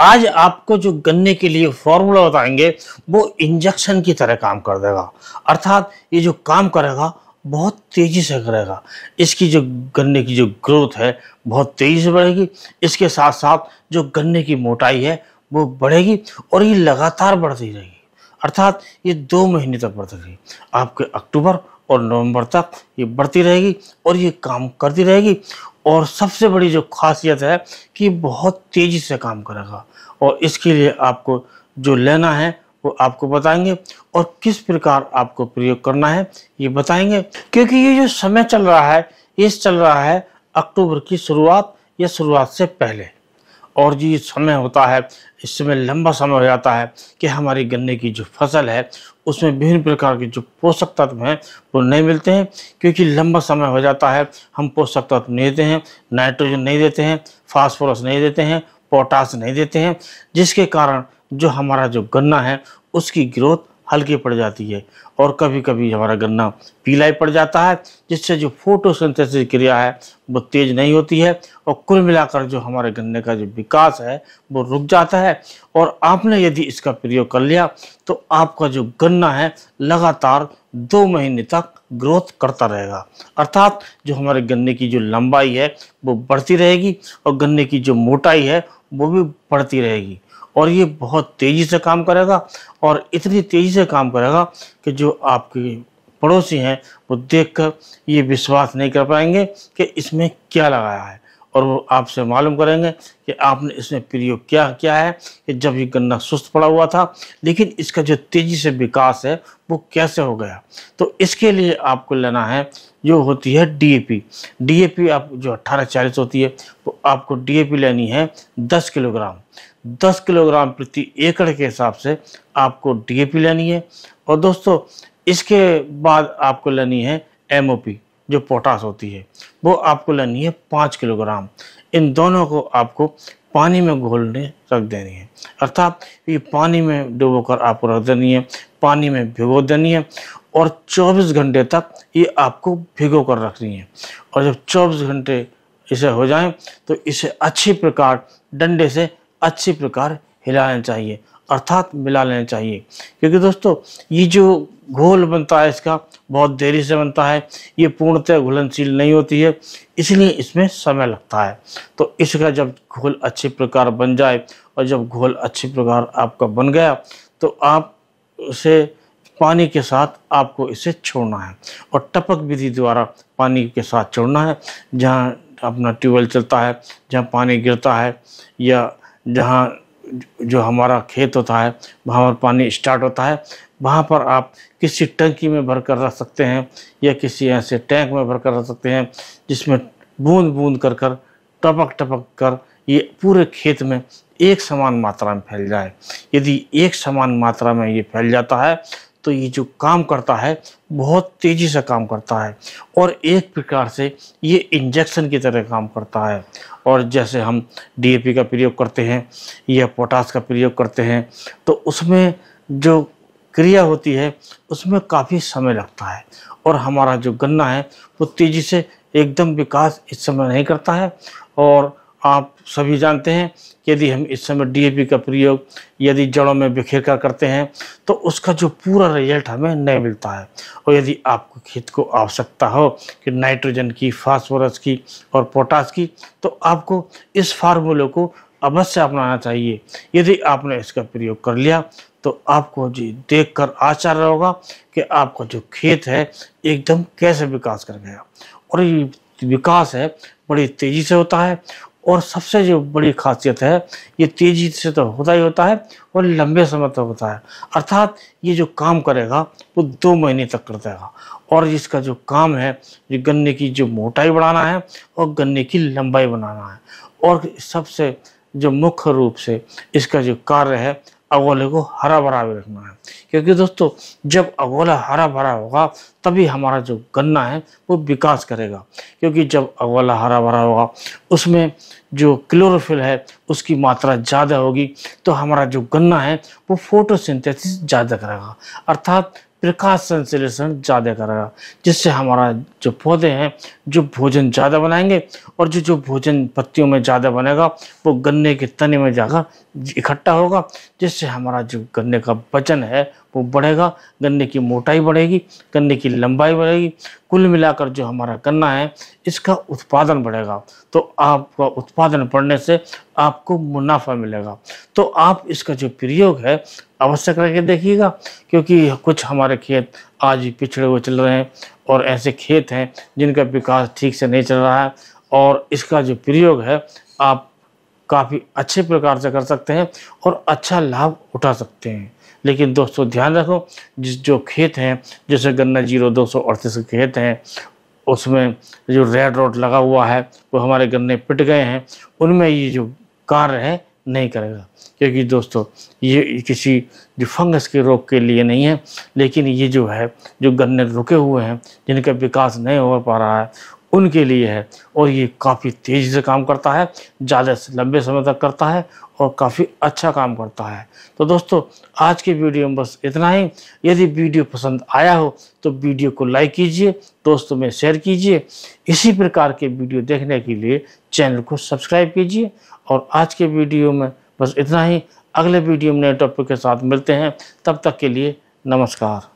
आज आपको जो गन्ने के लिए फॉर्मूला बताएंगे वो इंजेक्शन की तरह काम कर देगा अर्थात ये जो काम करेगा बहुत तेज़ी से करेगा इसकी जो गन्ने की जो ग्रोथ है बहुत तेज़ी से बढ़ेगी इसके साथ साथ जो गन्ने की मोटाई है वो बढ़ेगी और ये लगातार बढ़ती रहेगी अर्थात ये दो महीने तक बढ़ती रहेगी आपके अक्टूबर और नवंबर तक ये बढ़ती रहेगी और ये काम करती रहेगी और सबसे बड़ी जो खासियत है कि बहुत तेज़ी से काम करेगा और इसके लिए आपको जो लेना है वो आपको बताएंगे और किस प्रकार आपको प्रयोग करना है ये बताएंगे क्योंकि ये जो समय चल रहा है ये चल रहा है अक्टूबर की शुरुआत या शुरुआत से पहले और जी समय होता है इस समय लंबा समय हो जाता है कि हमारी गन्ने की जो फसल है उसमें विभिन्न प्रकार के जो पोषक तत्व हैं वो नहीं मिलते हैं क्योंकि लंबा समय हो जाता है हम पोषक तत्व नहीं देते हैं नाइट्रोजन नहीं देते हैं फास्फोरस नहीं देते हैं पोटास नहीं देते हैं जिसके कारण जो हमारा जो गन्ना है उसकी ग्रोथ हल्की पड़ जाती है और कभी कभी हमारा गन्ना पीला ही पड़ जाता है जिससे जो फोटोसिंथेसिस क्रिया है वो तेज़ नहीं होती है और कुल मिलाकर जो हमारे गन्ने का जो विकास है वो रुक जाता है और आपने यदि इसका प्रयोग कर लिया तो आपका जो गन्ना है लगातार दो महीने तक ग्रोथ करता रहेगा अर्थात जो हमारे गन्ने की जो लंबाई है वो बढ़ती रहेगी और गन्ने की जो मोटाई है वो भी बढ़ती रहेगी और ये बहुत तेज़ी से काम करेगा और इतनी तेज़ी से काम करेगा कि जो आपके पड़ोसी हैं वो देखकर ये विश्वास नहीं कर पाएंगे कि इसमें क्या लगाया है और वो आपसे मालूम करेंगे कि आपने इसमें प्रयोग क्या क्या है कि जब ये गन्ना सुस्त पड़ा हुआ था लेकिन इसका जो तेज़ी से विकास है वो कैसे हो गया तो इसके लिए आपको लेना है जो होती है डीएपी डीएपी आप जो अट्ठारह चालीस होती है वो तो आपको डीएपी लेनी है दस किलोग्राम दस किलोग्राम प्रति एकड़ के हिसाब से आपको पी लेनी है और दोस्तों इसके बाद आपको लेनी है पी जो पोटास होती है वो आपको लेनी है पाँच किलोग्राम इन दोनों को आपको पानी में घोलने रख देनी है अर्थात ये पानी में डुबो कर आपको रख देनी है पानी में भिगो देनी है और 24 घंटे तक ये आपको भिगो कर रखनी है और जब 24 घंटे इसे हो जाए तो इसे अच्छी प्रकार डंडे से अच्छी प्रकार हिलाना चाहिए अर्थात मिला लेना चाहिए क्योंकि दोस्तों ये जो घोल बनता है इसका बहुत देरी से बनता है ये पूर्णतः घुलनशील नहीं होती है इसलिए इसमें समय लगता है तो इसका जब घोल अच्छे प्रकार बन जाए और जब घोल अच्छे प्रकार आपका बन गया तो आप उसे पानी के साथ आपको इसे छोड़ना है और टपक विधि द्वारा पानी के साथ छोड़ना है जहाँ अपना ट्यूबवेल चलता है जहाँ पानी गिरता है या जहाँ जो हमारा खेत होता है वहाँ पर पानी स्टार्ट होता है वहाँ पर आप किसी टंकी में भर कर रख सकते हैं या किसी ऐसे टैंक में भर कर रख सकते हैं जिसमें बूंद बूंद कर कर टपक टपक कर ये पूरे खेत में एक समान मात्रा में फैल जाए यदि एक समान मात्रा में ये फैल जाता है तो ये जो काम करता है बहुत तेज़ी से काम करता है और एक प्रकार से ये इंजेक्शन की तरह काम करता है और जैसे हम डीएपी का प्रयोग करते हैं या पोटास का प्रयोग करते हैं तो उसमें जो क्रिया होती है उसमें काफ़ी समय लगता है और हमारा जो गन्ना है वो तेज़ी से एकदम विकास इस समय नहीं करता है और आप सभी जानते हैं कि यदि हम इस समय डीएपी का प्रयोग यदि जड़ों में बिखेर कर करते हैं तो उसका जो पूरा रिजल्ट हमें नहीं मिलता है और यदि आपको खेत को आवश्यकता हो कि नाइट्रोजन की फास्फोरस की और पोटास की तो आपको इस फार्मूले को अवश्य अपनाना चाहिए यदि आपने इसका प्रयोग कर लिया तो आपको जी देख कर आश्चर्य होगा कि आपका जो खेत है एकदम कैसे विकास कर गया और ये विकास है बड़ी तेज़ी से होता है और सबसे जो बड़ी खासियत है ये तेज़ी से तो होता ही होता है और लंबे समय तक तो होता है अर्थात ये जो काम करेगा वो दो महीने तक कर देगा और इसका जो काम है ये गन्ने की जो मोटाई बढ़ाना है और गन्ने की लंबाई बनाना है और सबसे जो मुख्य रूप से इसका जो कार्य है अगोले को हरा भरा भी रखना है क्योंकि दोस्तों जब अगोला हरा भरा होगा तभी हमारा जो गन्ना है वो विकास करेगा क्योंकि जब अगोला हरा भरा होगा उसमें जो क्लोरोफिल है उसकी मात्रा ज़्यादा होगी तो हमारा जो गन्ना है वो फोटोसिंथेसिस ज़्यादा करेगा अर्थात प्रकाश संश्लेषण ज़्यादा करेगा जिससे हमारा जो पौधे हैं जो भोजन ज़्यादा बनाएंगे और जो जो भोजन पत्तियों में ज़्यादा बनेगा वो गन्ने के तने में जाकर इकट्ठा होगा जिससे हमारा जो गन्ने का वजन है वो बढ़ेगा गन्ने की मोटाई बढ़ेगी गन्ने की लंबाई बढ़ेगी कुल मिलाकर जो हमारा गन्ना है इसका उत्पादन बढ़ेगा तो आपका उत्पादन बढ़ने से आपको मुनाफा मिलेगा तो आप इसका जो प्रयोग है अवश्य करके देखिएगा क्योंकि कुछ हमारे खेत आज पिछड़े हुए चल रहे हैं और ऐसे खेत हैं जिनका विकास ठीक से नहीं चल रहा है और इसका जो प्रयोग है आप काफ़ी अच्छे प्रकार से कर सकते हैं और अच्छा लाभ उठा सकते हैं लेकिन दोस्तों ध्यान रखो जिस जो खेत हैं जैसे गन्ना जीरो दो सौ अड़तीस के खेत हैं उसमें जो रेड रोड लगा हुआ है वो हमारे गन्ने पिट गए हैं उनमें ये जो कार्य है नहीं करेगा क्योंकि दोस्तों ये किसी जो फंगस के रोग के लिए नहीं है लेकिन ये जो है जो गन्ने रुके हुए हैं जिनका विकास नहीं हो पा रहा है उनके लिए है और ये काफ़ी तेज़ी से काम करता है ज़्यादा से लंबे समय तक करता है और काफ़ी अच्छा काम करता है तो दोस्तों आज के वीडियो में बस इतना ही यदि वीडियो पसंद आया हो तो वीडियो को लाइक कीजिए दोस्तों में शेयर कीजिए इसी प्रकार के वीडियो देखने के लिए चैनल को सब्सक्राइब कीजिए और आज के वीडियो में बस इतना ही अगले वीडियो में नए टॉपिक के साथ मिलते हैं तब तक के लिए नमस्कार